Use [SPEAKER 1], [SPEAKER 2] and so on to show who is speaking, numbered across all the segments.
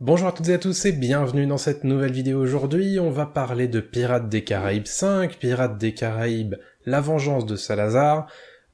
[SPEAKER 1] Bonjour à toutes et à tous et bienvenue dans cette nouvelle vidéo aujourd'hui. On va parler de Pirates des Caraïbes 5, Pirates des Caraïbes, La Vengeance de Salazar,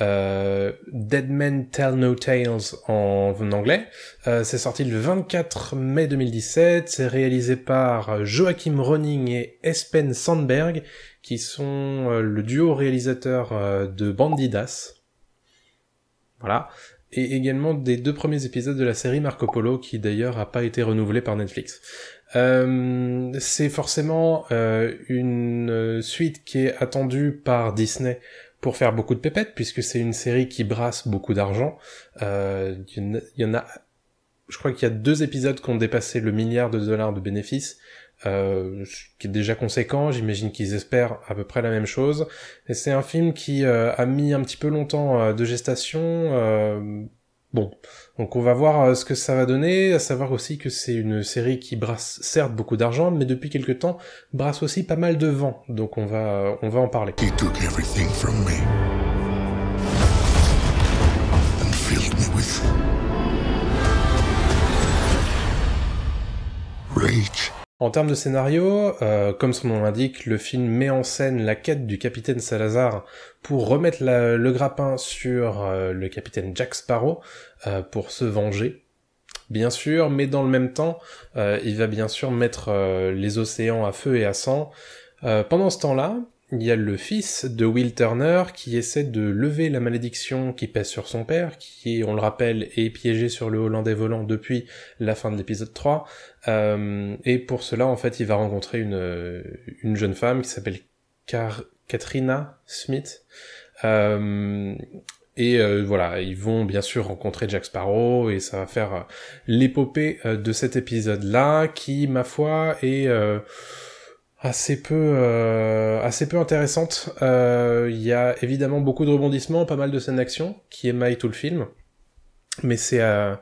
[SPEAKER 1] euh, Dead Men Tell No Tales en, anglais. Euh, c'est sorti le 24 mai 2017, c'est réalisé par Joachim Ronning et Espen Sandberg, qui sont euh, le duo réalisateur de Bandidas. Voilà et également des deux premiers épisodes de la série Marco Polo, qui d'ailleurs a pas été renouvelé par Netflix. Euh, c'est forcément euh, une suite qui est attendue par Disney pour faire beaucoup de pépettes, puisque c'est une série qui brasse beaucoup d'argent. Euh, y en a je crois qu'il y a deux épisodes qui ont dépassé le milliard de dollars de bénéfices euh, qui est déjà conséquent. J'imagine qu'ils espèrent à peu près la même chose. Et c'est un film qui euh, a mis un petit peu longtemps euh, de gestation. Euh, bon, donc on va voir ce que ça va donner, à savoir aussi que c'est une série qui brasse certes beaucoup d'argent, mais depuis quelque temps brasse aussi pas mal de vent, donc on va, on va en parler. En termes de scénario, euh, comme son nom l'indique, le film met en scène la quête du capitaine Salazar pour remettre le grappin sur euh, le capitaine Jack Sparrow euh, pour se venger, bien sûr, mais dans le même temps, il va bien sûr mettre les océans à feu et à sang. pendant ce temps-là, il y a le fils de Will Turner qui essaie de lever la malédiction qui pèse sur son père, qui, on le rappelle, est piégé sur le Hollandais volant depuis la fin de l'épisode 3. Euh, et pour cela, en fait, il va rencontrer une, une jeune femme qui s'appelle Katrina Smith. Euh, et euh, voilà, ils vont bien sûr rencontrer Jack Sparrow et ça va faire l'épopée de cet épisode-là qui, ma foi, est assez peu, euh, assez peu intéressante. Euh, il y a évidemment beaucoup de rebondissements, pas mal de scènes d'action qui émaillent tout le film, mais c'est euh,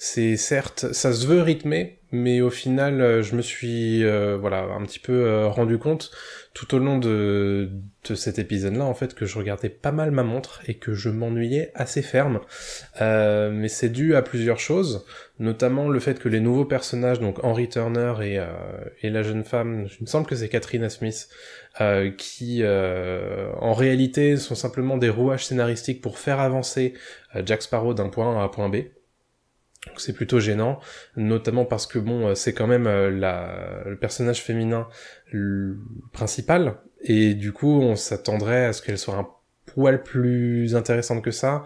[SPEAKER 1] c'est certes, ça se veut rythmer, mais au final, euh, je me suis euh, voilà un petit peu euh, rendu compte tout au long de, cet épisode-là en fait que je regardais pas mal ma montre et que je m'ennuyais assez ferme. mais c'est dû à plusieurs choses, notamment le fait que les nouveaux personnages, donc Henry Turner et, et la jeune femme, il me semble que c'est Katrina Smith, qui en réalité sont simplement des rouages scénaristiques pour faire avancer Jack Sparrow d'un point A à un point B. Donc c'est plutôt gênant, notamment parce que bon, euh, c'est quand même euh, le personnage féminin principal, et du coup on s'attendrait à ce qu'elle soit un poil plus intéressante que ça,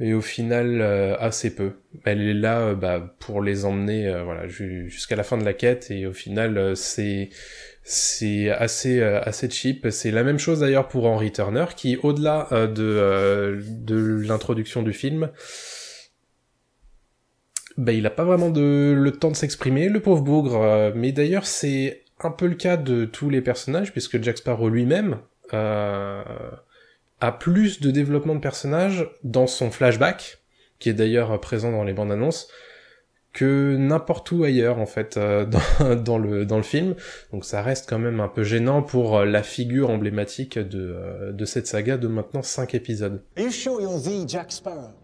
[SPEAKER 1] et au final euh, assez peu. Elle est là bah, pour les emmener voilà jusqu'à la fin de la quête, et au final c'est c'est assez assez cheap. C'est la même chose d'ailleurs pour Henry Turner, qui au-delà de l'introduction du film bah, il n'a pas vraiment de, le temps de s'exprimer, le pauvre bougre. Euh, mais d'ailleurs, c'est un peu le cas de tous les personnages, puisque Jack Sparrow lui-même euh, a plus de développement de personnage dans son flashback, qui est d'ailleurs présent dans les bandes annonces, que n'importe où ailleurs en fait euh, dans, le dans le film. Donc ça reste quand même un peu gênant pour euh, la figure emblématique de, euh, de cette saga de maintenant cinq épisodes.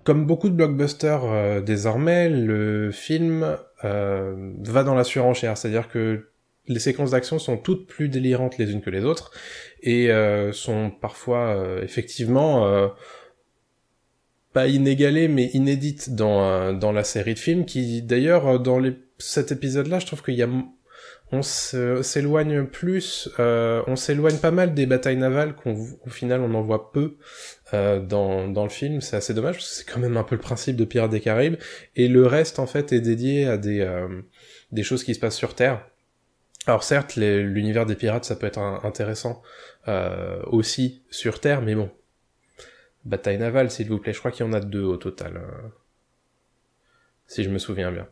[SPEAKER 1] Comme beaucoup de blockbusters désormais, le film va dans la surenchère, c'est-à-dire que les séquences d'action sont toutes plus délirantes les unes que les autres et sont parfois effectivement pas inégalée mais inédite dans euh, dans la série de films qui d'ailleurs euh, dans les, cet épisode là je trouve qu'il y a on s'éloigne plus, euh, on s'éloigne pas mal des batailles navales qu'au final on en voit peu euh, dans, dans le film. C'est assez dommage parce que c'est quand même un peu le principe de Pirates des Caraïbes. Et le reste en fait est dédié à des, des choses qui se passent sur Terre. Alors certes, l'univers des pirates ça peut être intéressant aussi sur Terre, mais bon, Bataille navale, s'il vous plaît. Je crois qu'il y en a deux au total. Hein. Si je me souviens bien.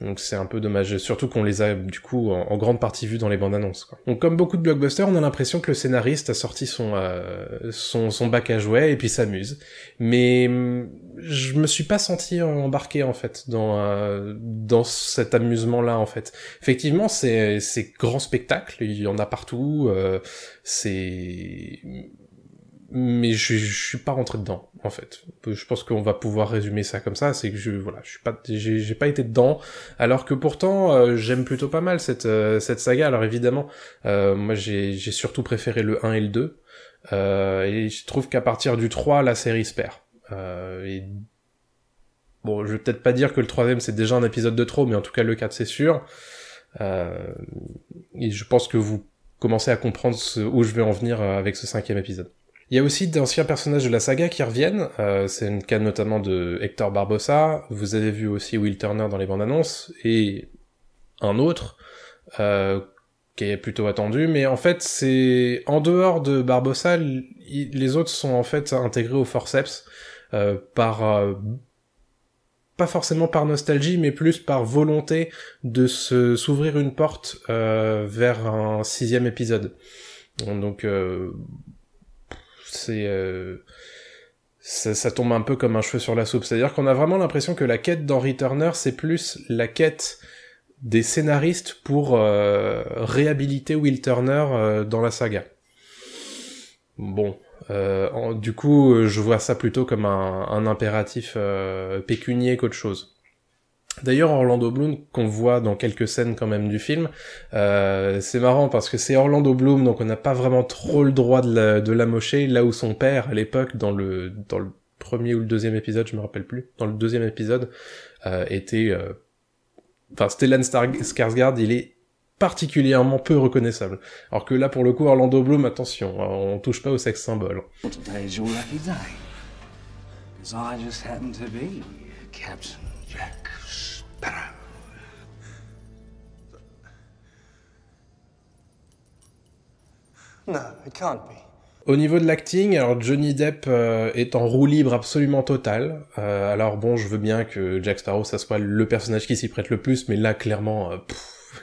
[SPEAKER 1] Donc c'est un peu dommage, surtout qu'on les a du coup en, grande partie vus dans les bandes annonces. Quoi. Donc comme beaucoup de blockbusters, on a l'impression que le scénariste a sorti son, euh, son, son bac à jouets et puis s'amuse. Mais hum, je me suis pas senti embarqué en fait dans euh, dans cet amusement là en fait. Effectivement, c'est c'est grand spectacle, il y en a partout. Euh, c'est mais je, je, suis pas rentré dedans en fait. Je pense qu'on va pouvoir résumer ça comme ça, c'est que je voilà, je suis pas j'ai pas été dedans alors que pourtant euh, j'aime plutôt pas mal cette euh, cette saga. Alors évidemment, euh, moi j'ai surtout préféré le 1 et le 2 et je trouve qu'à partir du 3 la série se perd. et bon, je vais peut-être pas dire que le 3 troisième c'est déjà un épisode de trop, mais en tout cas le 4 c'est sûr. et je pense que vous commencez à comprendre où je vais en venir avec ce cinquième épisode. Il y a aussi d'anciens personnages de la saga qui reviennent. Euh, c'est le cas notamment de Hector Barbossa. Vous avez vu aussi Will Turner dans les bandes annonces et un autre euh, qui est plutôt attendu. Mais en fait, c'est en dehors de Barbossa, les autres sont en fait intégrés au forceps euh, par euh, pas forcément par nostalgie, mais plus par volonté de se s'ouvrir une porte vers un sixième épisode. Donc c'est euh, ça, tombe un peu comme un cheveu sur la soupe. C'est-à-dire qu'on a vraiment l'impression que la quête d'Henry Turner, c'est plus la quête des scénaristes pour euh, réhabiliter Will Turner euh, dans la saga. Bon, du coup, je vois ça plutôt comme un impératif pécunier qu'autre chose. D'ailleurs, Orlando Bloom, qu'on voit dans quelques scènes quand même du film, euh, c'est marrant parce que c'est Orlando Bloom, donc on n'a pas vraiment trop le droit de l'amocher, là où son père, à l'époque, dans le, dans le premier ou le deuxième épisode, je me rappelle plus, dans le deuxième épisode, euh, était... Euh, enfin, Stellan Skarsgård, il est particulièrement peu reconnaissable. Alors que là, pour le coup, Orlando Bloom, attention, on touche pas au sexe symbole. Au niveau de l'acting, alors Johnny Depp euh, est en roue libre absolument totale. Euh, alors bon, je veux bien que Jack Sparrow, ça soit le personnage qui s'y prête le plus, mais là, clairement, euh,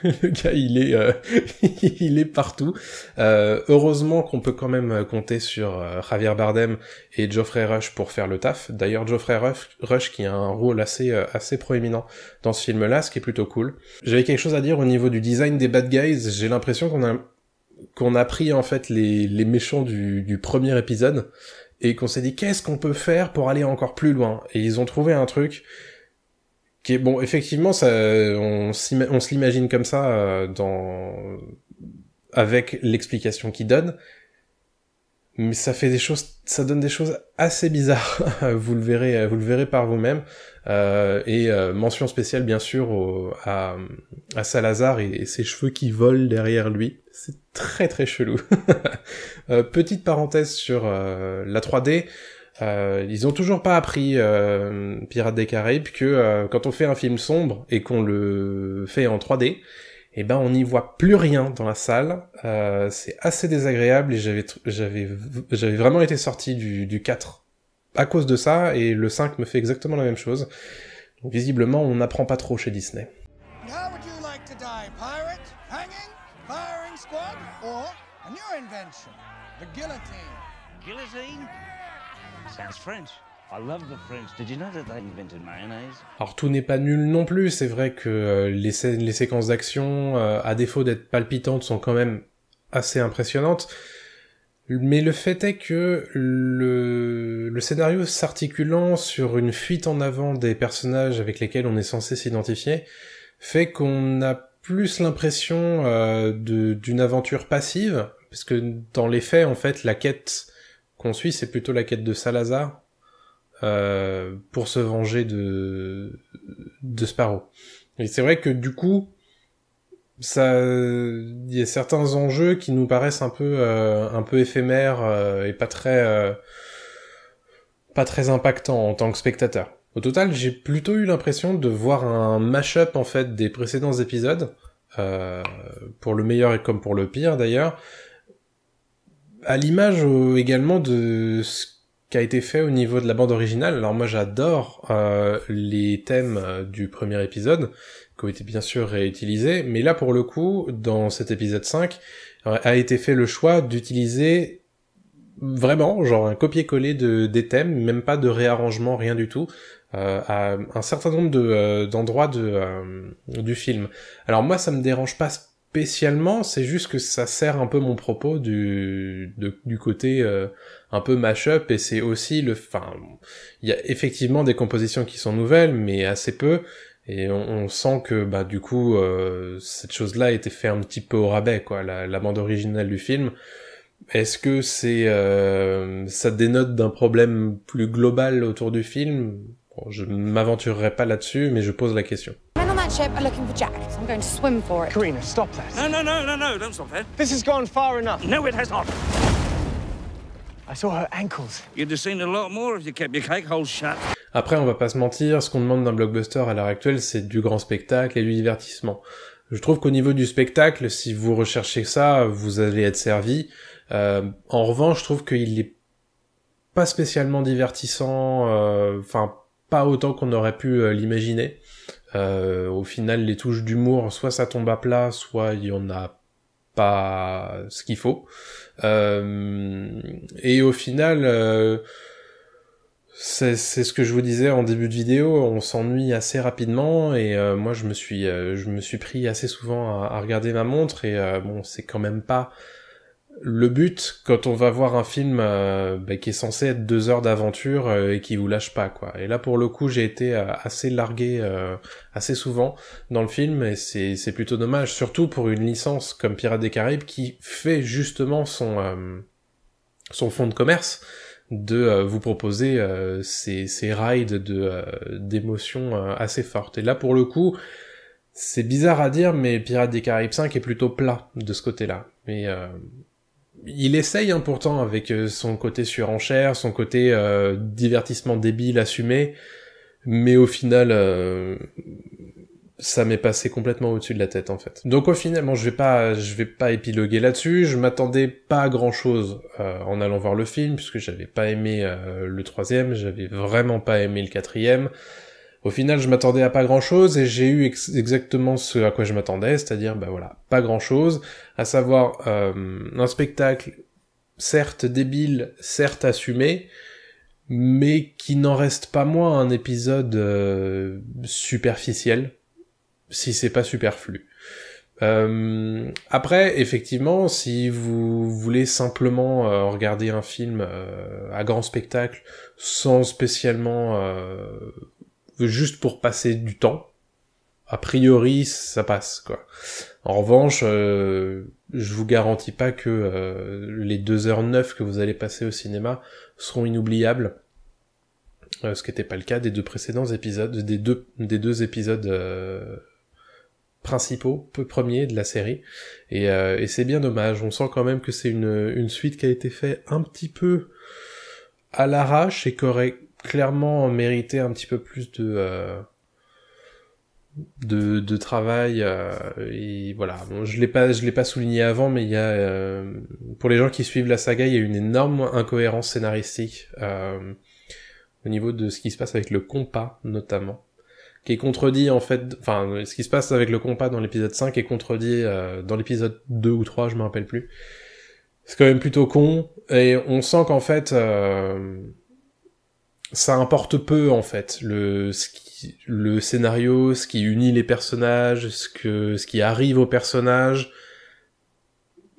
[SPEAKER 1] le gars, il est, euh, il est partout. Euh, heureusement qu'on peut quand même euh, compter sur Javier Bardem et Geoffrey Rush pour faire le taf. D'ailleurs, Geoffrey Rush, Rush, qui a un rôle assez, assez proéminent dans ce film-là, ce qui est plutôt cool. J'avais quelque chose à dire au niveau du design des bad guys. J'ai l'impression qu'on a qu'on a pris en fait les, méchants du, du premier épisode et qu'on s'est dit qu'est-ce qu'on peut faire pour aller encore plus loin. Et ils ont trouvé un truc bon effectivement ça on, on se l'imagine comme ça euh, dans avec l'explication qu'il donne mais ça fait des choses ça donne des choses assez bizarres vous le verrez vous le verrez par vous-même euh, et euh, mention spéciale bien sûr à, Salazar et, ses cheveux qui volent derrière lui c'est très très chelou petite parenthèse sur la 3D euh, ils ont toujours pas appris euh, Pirates des Caraïbes que euh, quand on fait un film sombre et qu'on le fait en 3D, eh ben on n'y voit plus rien dans la salle. c'est assez désagréable et j'avais vraiment été sorti du, 4 à cause de ça et le 5 me fait exactement la même chose. visiblement, on n'apprend pas trop chez Disney. Alors tout n'est pas nul non plus, c'est vrai que euh, les, les, séquences d'action, euh, à défaut d'être palpitantes, sont quand même assez impressionnantes. Mais le fait est que le, scénario s'articulant sur une fuite en avant des personnages avec lesquels on est censé s'identifier fait qu'on a plus l'impression euh, d'une aventure passive, parce que dans les faits, en fait, la quête qu'on suit, c'est plutôt la quête de Salazar euh, pour se venger de de Sparrow. Et c'est vrai que du coup, ça, il y a certains enjeux qui nous paraissent un peu euh, un peu éphémères euh, et pas très pas très impactants en tant que spectateur. Au total, j'ai plutôt eu l'impression de voir un mash-up en fait des précédents épisodes, pour le meilleur et comme pour le pire d'ailleurs, à l'image euh, également de ce qui a été fait au niveau de la bande originale. Alors moi j'adore euh, les thèmes euh, du premier épisode, qui ont été bien sûr réutilisés, mais là pour le coup, dans cet épisode 5, a été fait le choix d'utiliser vraiment genre un copier-coller de, des thèmes, même pas de réarrangement, rien du tout, à un certain nombre d'endroits de, d'endroits de, du film. Alors moi ça me dérange pas spécialement, c'est juste que ça sert un peu mon propos du, du côté euh, un peu mash-up, et c'est aussi le... Enfin, il y a effectivement des compositions qui sont nouvelles, mais assez peu, et on, sent que, bah, du coup, euh, cette chose-là a été faite un petit peu au rabais, quoi, la, bande originale du film. Est-ce que c'est... Euh, ça dénote d'un problème plus global autour du film Je Je m'aventurerai pas là-dessus, mais je pose la question. Après, on va pas se mentir, ce qu'on demande d'un blockbuster à l'heure actuelle, c'est du grand spectacle et du divertissement. Je trouve qu'au niveau du spectacle, si vous recherchez ça, vous allez être servi. Euh, en revanche, je trouve qu'il est pas spécialement divertissant. Euh, enfin, pas autant qu'on aurait pu euh, l'imaginer. Euh, au final, les touches d'humour, soit ça tombe à plat, soit il y en a pas ce qu'il faut. Euh, et au final, c'est ce que je vous disais en début de vidéo, on s'ennuie assez rapidement et moi je me suis je me suis pris assez souvent à, regarder ma montre et bon c'est quand même pas le but quand on va voir un film euh, ben, qui est censé être deux heures d'aventure euh, et qui vous lâche pas quoi. Et là pour le coup j'ai été euh, assez largué assez souvent dans le film et c'est plutôt dommage surtout pour une licence comme Pirates des Caraïbes qui fait justement son son fonds de commerce de vous proposer ces ces rides de d'émotions assez fortes. Et là pour le coup c'est bizarre à dire mais Pirates des Caraïbes 5 est plutôt plat de ce côté-là. Mais il essaye hein, pourtant avec euh, son côté surenchère, son côté euh, divertissement débile assumé, mais au final, euh, ça m'est passé complètement au-dessus de la tête en fait. Donc au final, je vais pas, je vais pas épiloguer là-dessus. Je m'attendais pas à grand chose en allant voir le film puisque j'avais pas aimé le troisième, j'avais vraiment pas aimé le quatrième. Au final, je m'attendais à pas grand chose et j'ai eu exactement ce à quoi je m'attendais, c'est-à-dire, ben voilà, pas grand chose, à savoir euh, un spectacle certes débile, certes assumé, mais qui n'en reste pas moins un épisode euh, superficiel, si c'est pas superflu. Euh, après, effectivement, si vous voulez simplement regarder un film à grand spectacle sans spécialement juste pour passer du temps, a priori ça passe quoi. En revanche, euh, je vous garantis pas que euh, les 2 heures neuf que vous allez passer au cinéma seront inoubliables. Euh, ce qui n'était pas le cas des deux précédents épisodes, des deux, des deux épisodes principaux, premiers de la série. Et, c'est bien dommage, on sent quand même que c'est une, une suite qui a été faite un petit peu à l'arrache et correct clairement mérité un petit peu plus de euh, de, travail euh, et voilà je l'ai pas je l'ai pas souligné avant mais il y a euh, pour les gens qui suivent la saga il y a une énorme incohérence scénaristique au niveau de ce qui se passe avec le compas notamment qui est contredit en fait enfin ce qui se passe avec le compas dans l'épisode 5 est contredit dans l'épisode 2 ou 3 je me rappelle plus c'est quand même plutôt con et on sent qu'en fait ça importe peu en fait le scénario, ce qui unit les personnages, ce que ce qui arrive aux personnages.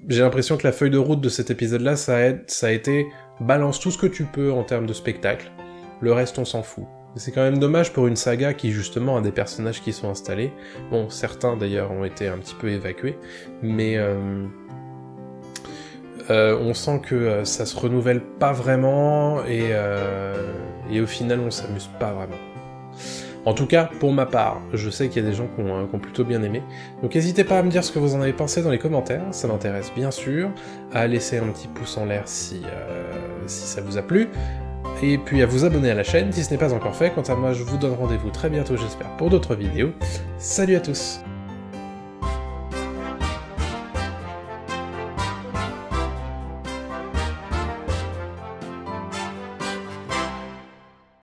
[SPEAKER 1] J'ai l'impression que la feuille de route de cet épisode-là, ça a, été balance tout ce que tu peux en termes de spectacle. Le reste, on s'en fout. C'est quand même dommage pour une saga qui justement a des personnages qui sont installés. Bon, certains d'ailleurs ont été un petit peu évacués, mais euh, euh, on sent que euh, ça se renouvelle pas vraiment euh, et, au final on s'amuse pas vraiment. En tout cas, pour ma part, je sais qu'il y a des gens hein, qui ont, plutôt bien aimé. Donc n'hésitez pas à me dire ce que vous en avez pensé dans les commentaires, ça m'intéresse bien sûr. À laisser un petit pouce en l'air si ça vous a plu. Et puis à vous abonner à la chaîne si ce n'est pas encore fait. Quant à moi, je vous donne rendez-vous très bientôt, j'espère, pour d'autres vidéos. Salut à tous